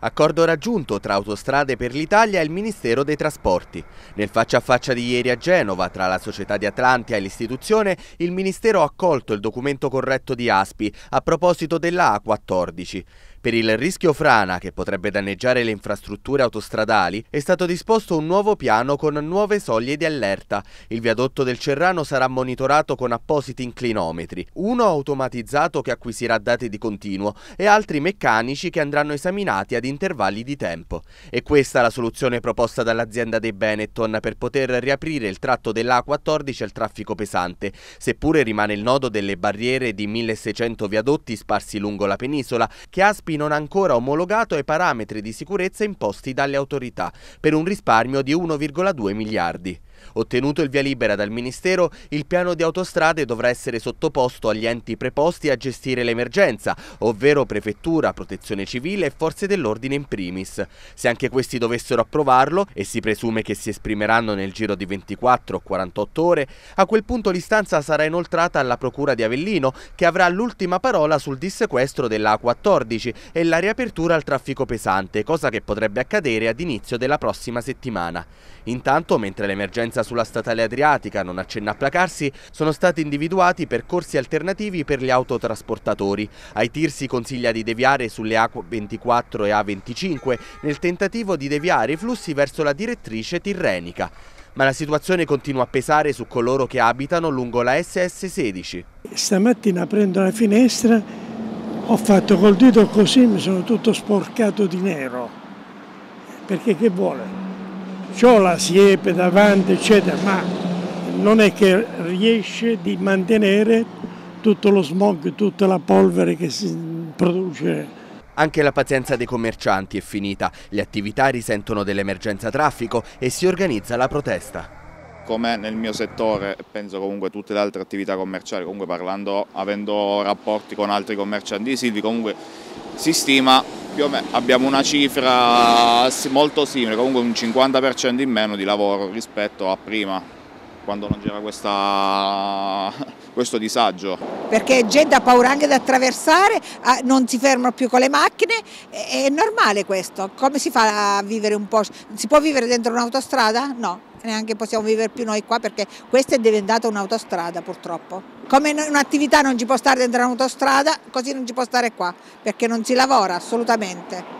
Accordo raggiunto tra Autostrade per l'Italia e il Ministero dei Trasporti. Nel faccia a faccia di ieri a Genova, tra la Società di Atlantia e l'istituzione, il Ministero ha accolto il documento corretto di ASPI a proposito della A14. Per il rischio frana, che potrebbe danneggiare le infrastrutture autostradali, è stato disposto un nuovo piano con nuove soglie di allerta. Il viadotto del Cerrano sarà monitorato con appositi inclinometri, uno automatizzato che acquisirà dati di continuo e altri meccanici che andranno esaminati ad intervalli di tempo. E questa è la soluzione proposta dall'azienda dei Benetton per poter riaprire il tratto dell'A14 al traffico pesante, seppure rimane il nodo delle barriere di 1600 viadotti sparsi lungo la penisola, che Aspi non ha ancora omologato ai parametri di sicurezza imposti dalle autorità, per un risparmio di 1,2 miliardi. Ottenuto il via libera dal Ministero, il piano di autostrade dovrà essere sottoposto agli enti preposti a gestire l'emergenza, ovvero Prefettura, Protezione Civile e Forze dell'Ordine in primis. Se anche questi dovessero approvarlo, e si presume che si esprimeranno nel giro di 24 48 ore, a quel punto l'istanza sarà inoltrata alla Procura di Avellino, che avrà l'ultima parola sul dissequestro della A14 e la riapertura al traffico pesante, cosa che potrebbe accadere ad inizio della prossima settimana. Intanto, mentre l'emergenza influenza sulla statale adriatica non accenna a placarsi, sono stati individuati percorsi alternativi per gli autotrasportatori. Ai tir si consiglia di deviare sulle A24 e A25 nel tentativo di deviare i flussi verso la direttrice tirrenica. Ma la situazione continua a pesare su coloro che abitano lungo la SS16. Stamattina prendo la finestra, ho fatto col dito così, mi sono tutto sporcato di nero. Perché che vuole? ho la siepe davanti, eccetera, ma non è che riesce di mantenere tutto lo smog, tutta la polvere che si produce anche la pazienza dei commercianti è finita, le attività risentono dell'emergenza traffico e si organizza la protesta. Come nel mio settore, penso comunque tutte le altre attività commerciali, comunque parlando, avendo rapporti con altri commercianti di Silvi, comunque si stima più o meno abbiamo una cifra molto simile, comunque un 50% in meno di lavoro rispetto a prima quando non c'era questo disagio. Perché gente ha paura anche di attraversare, ah, non si fermano più con le macchine, è normale questo, come si fa a vivere un po'? Si può vivere dentro un'autostrada? No, neanche possiamo vivere più noi qua perché questa è diventata un'autostrada purtroppo. Come un'attività non ci può stare dentro un'autostrada, così non ci può stare qua, perché non si lavora assolutamente.